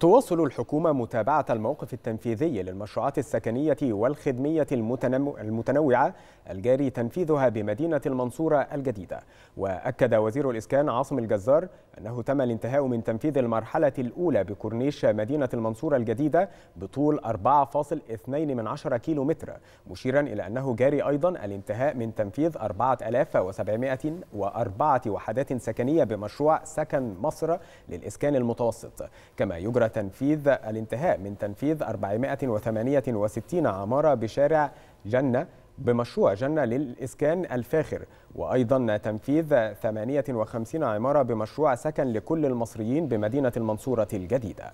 تواصل الحكومة متابعة الموقف التنفيذي للمشروعات السكنية والخدمية المتنوعة الجاري تنفيذها بمدينة المنصورة الجديدة وأكد وزير الإسكان عاصم الجزار أنه تم الانتهاء من تنفيذ المرحلة الأولى بكورنيش مدينة المنصورة الجديدة بطول 4.2 من 10 كيلو متر مشيرا إلى أنه جاري أيضا الانتهاء من تنفيذ 4704 وحدات سكنية بمشروع سكن مصر للإسكان المتوسط كما يجرى تنفيذ الانتهاء من تنفيذ 468 عمارة بشارع جنة بمشروع جنة للإسكان الفاخر وأيضا تنفيذ 58 عمارة بمشروع سكن لكل المصريين بمدينة المنصورة الجديدة